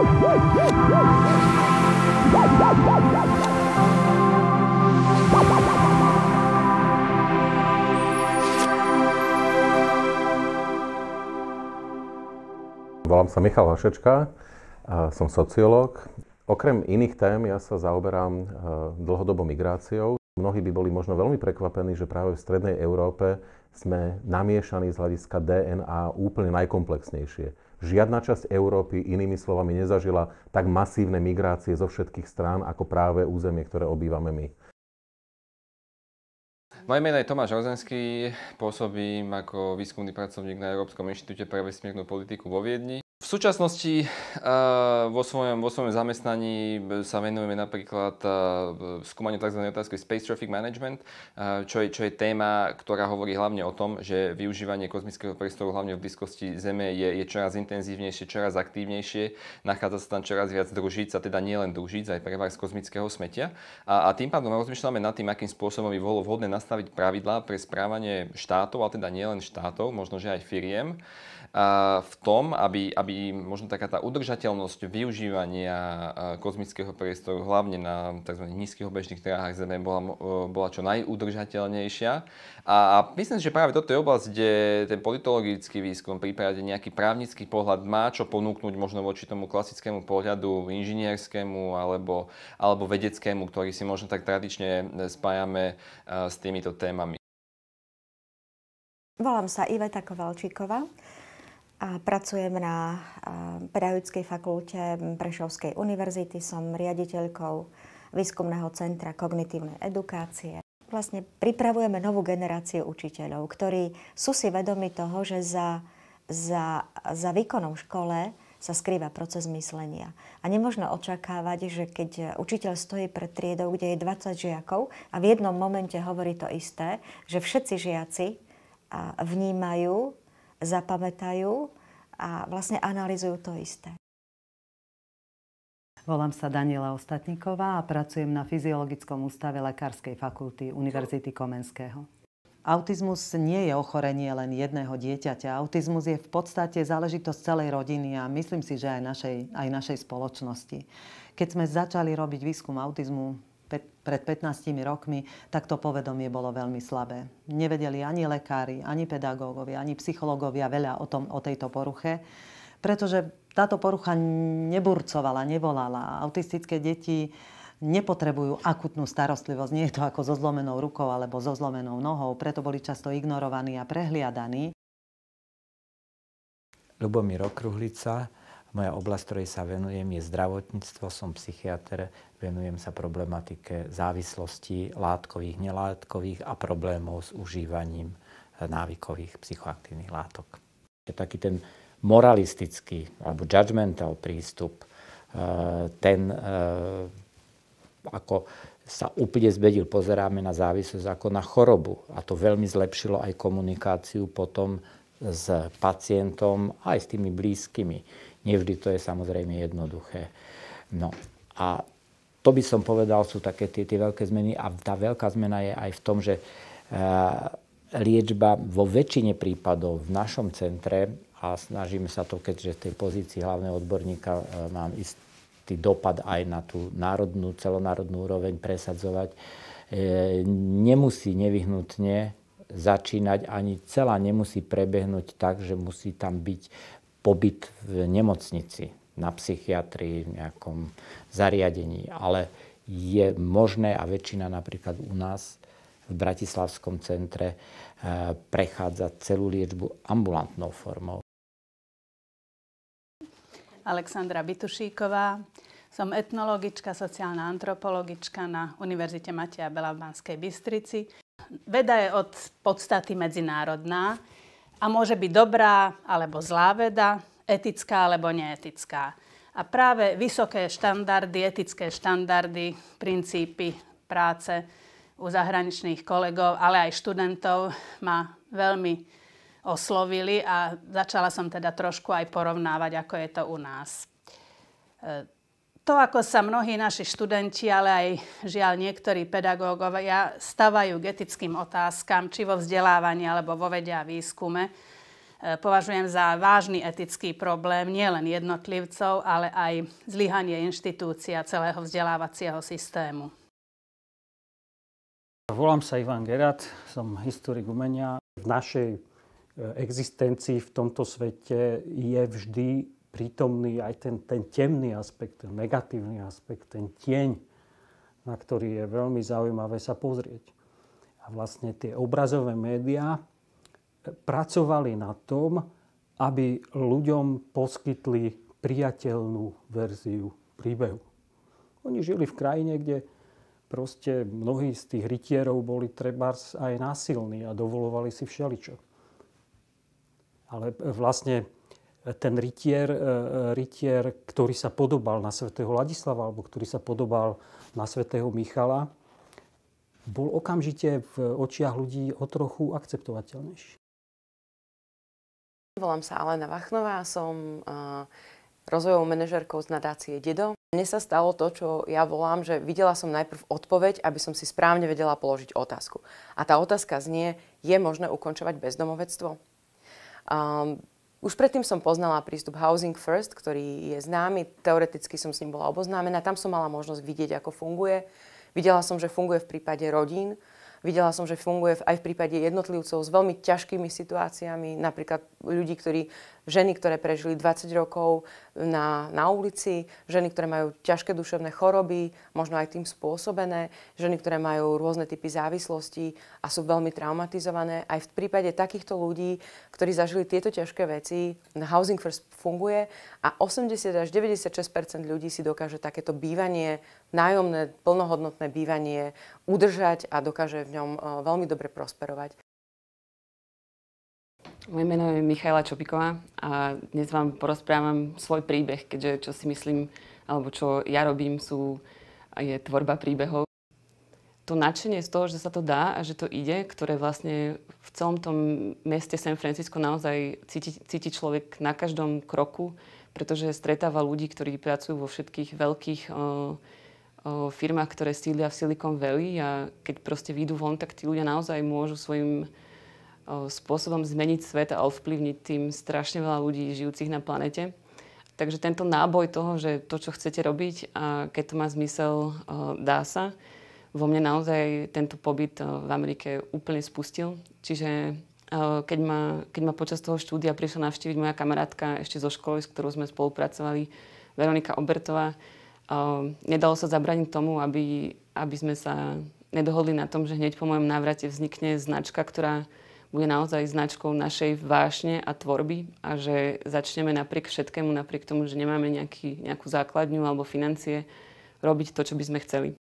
Volám sa Michal Hošečka, som sociológ. Okrem iných tém ja sa zaoberám e, dlhodobou migráciou. Mnohí by boli možno veľmi prekvapení, že práve v strednej Európe sme namiešaní z hľadiska DNA úplne najkomplexnejšie. Žiadna časť Európy, inými slovami, nezažila tak masívne migrácie zo všetkých strán, ako práve územie, ktoré obývame my. Moje meno je Tomáš Rozenský, pôsobím ako výskumný pracovník na Európskom inštitúte pre vesmírnu politiku vo Viedni. V súčasnosti eh, vo svojom, vo svojom zamestnaní eh, sa venujeme napríklad eh, skúmaniu tzv. otázky Space Traffic Management, čo je, čo je téma, ktorá hovorí hlavne o tom, že využívanie kozmického priestoru hlavne v blízkosti Zeme je, je čoraz intenzívnejšie, čoraz aktívnejšie, nachádza sa tam čoraz viac družíc, a teda nielen družíc, aj prevar z kozmického smetia. A, a tým pádom rozmýšľame nad tým, akým spôsobom by bolo vhodné nastaviť pravidlá pre správanie štátov, a teda nielen štátov, možno že aj firiem, v tom, aby, aby aby možno taká tá udržateľnosť využívania e, kozmického priestoru, hlavne na tzv. nízkych obežných dráhach Zeme, bola, e, bola čo najudržateľnejšia. A, myslím, že práve toto je oblasť, kde ten politologický výskum, prípadne nejaký právnický pohľad má čo ponúknuť možno voči tomu klasickému pohľadu inžinierskému alebo, alebo vedeckému, ktorý si možno tak tradične e, spájame s týmito témami. Volám sa Iveta Kovalčíková a pracujem na Pedagogickej fakulte Prešovskej univerzity. Som riaditeľkou výskumného centra kognitívnej edukácie. Vlastne pripravujeme novú generáciu učiteľov, ktorí sú si vedomi toho, že za, za, za výkonom v škole sa skrýva proces myslenia. A nemožno očakávať, že keď učiteľ stojí pred triedou, kde je 20 žiakov a v jednom momente hovorí to isté, že všetci žiaci vnímajú zapamätajú a vlastne analýzujú to isté. Volám sa Daniela Ostatníková a pracujem na Fyziologickom ústave Lekárskej fakulty Univerzity Komenského. Autizmus nie je ochorenie len jedného dieťaťa. Autizmus je v podstate záležitosť celej rodiny a myslím si, že aj našej, aj našej spoločnosti. Keď sme začali robiť výskum autizmu pred 15 rokmi, tak to povedomie bolo veľmi slabé. Nevedeli ani lekári, ani pedagógovia, ani psychológovia veľa o, tom, o tejto poruche, pretože táto porucha neburcovala, nevolala. Autistické deti nepotrebujú akutnú starostlivosť. Nie je to ako so zlomenou rukou alebo so zlomenou nohou, preto boli často ignorovaní a prehliadaní. Lubomír Okruhlica, moja oblasť, ktorej sa venujem, je zdravotníctvo, som psychiatr, venujem sa problematike závislosti látkových, nelátkových a problémov s užívaním eh, návykových psychoaktívnych látok. Je taký ten moralistický alebo judgmental prístup, eh, ten eh, ako sa úplne zbedil, pozeráme na závislosť ako na chorobu. A to veľmi zlepšilo aj komunikáciu potom s pacientom, aj s tými blízkymi Nevždy to je samozrejme jednoduché. No a to by som povedal, sú také tie, tie veľké zmeny a tá veľká zmena je aj v tom, že eh, liečba vo väčšine prípadov v našom centre a snažíme sa to, keďže v tej pozícii hlavného odborníka eh, mám istý dopad aj na tú národnú, celonárodnú úroveň presadzovať, eh, nemusí nevyhnutne začínať, ani celá nemusí prebehnúť tak, že musí tam byť pobyt v nemocnici, na psychiatrii, v nejakom zariadení, ale je možné a väčšina napríklad u nás v Bratislavskom centre eh, prechádza celú liečbu ambulantnou formou. Alexandra Bitušíková. Som etnologička, sociálna antropologička na Univerzite Mateja Bela v Banskej Bystrici. Veda je od podstaty medzinárodná a môže byť dobrá alebo zlá veda, etická alebo neetická. A práve vysoké štandardy, etické štandardy, princípy práce u zahraničných kolegov, ale aj študentov ma veľmi oslovili a začala som teda trošku aj porovnávať, ako je to u nás. E, to, ako sa mnohí naši študenti, ale aj žiaľ niektorí pedagógovia stavajú k etickým otázkam, či vo vzdelávaní alebo vo vede a výskume, e, považujem za vážny etický problém nielen jednotlivcov, ale aj zlyhanie inštitúcia celého vzdelávacieho systému. Volám sa Ivan Gerat, som historik umenia. V našej e, existencii v tomto svete je vždy prítomný aj ten, ten temný aspekt, ten negatívny aspekt, ten tieň, na ktorý je veľmi zaujímavé sa pozrieť. A vlastne tie obrazové médiá eh, pracovali na tom, aby ľuďom poskytli priateľnú verziu príbehu. Oni žili v krajine, kde proste mnohí z tých rytierov boli trebárs aj násilní a dovolovali si všeličo. Ale eh, vlastne ten rytier, e, e, rytier, ktorý sa podobal na svätého Ladislava alebo ktorý sa podobal na svätého Michala, bol okamžite v očiach ľudí o trochu akceptovateľnejší. Volám sa Alena Vachnová, som e, rozvojovou manažerkou z nadácie Dedo. Mne sa stalo to, čo ja volám, že videla som najprv odpoveď, aby som si správne vedela položiť otázku. A tá otázka znie, je možné ukončovať bezdomovectvo? Um, už predtým som poznala prístup Housing First, ktorý je známy, teoreticky som s ním bola oboznámená, tam som mala možnosť vidieť, ako funguje. Videla som, že funguje v prípade rodín, videla som, že funguje aj v prípade jednotlivcov s veľmi ťažkými situáciami, napríklad ľudí, ktorí, ženy, ktoré prežili 20 rokov na, na ulici, ženy, ktoré majú ťažké duševné choroby, možno aj tým spôsobené, ženy, ktoré majú rôzne typy závislosti a sú veľmi traumatizované. Aj v prípade takýchto ľudí, ktorí zažili tieto ťažké veci, Housing First funguje a 80 až 96 ľudí si dokáže takéto bývanie, nájomné, plnohodnotné bývanie udržať a dokáže v ňom e, veľmi dobre prosperovať. Moje meno je Michaela Čopiková a dnes vám porozprávam svoj príbeh, keďže čo si myslím, alebo čo ja robím, sú, je tvorba príbehov. To nadšenie z toho, že sa to dá a že to ide, ktoré vlastne v celom tom meste San Francisco naozaj cíti, cíti človek na každom kroku, pretože stretáva ľudí, ktorí pracujú vo všetkých veľkých o, o firmách, ktoré sídlia v Silicon Valley a keď proste výjdu von, tak tí ľudia naozaj môžu svojim spôsobom zmeniť svet a ovplyvniť tým strašne veľa ľudí žijúcich na planete. Takže tento náboj toho, že to, čo chcete robiť a keď to má zmysel, dá sa, vo mne naozaj tento pobyt v Amerike úplne spustil. Čiže keď ma, keď ma počas toho štúdia prišla navštíviť moja kamarátka ešte zo školy, s ktorou sme spolupracovali, Veronika Obertová, nedalo sa zabraniť tomu, aby, aby sme sa nedohodli na tom, že hneď po mojom návrate vznikne značka, ktorá bude naozaj značkou našej vášne a tvorby a že začneme napriek všetkému, napriek tomu, že nemáme nejaký, nejakú základňu alebo financie, robiť to, čo by sme chceli.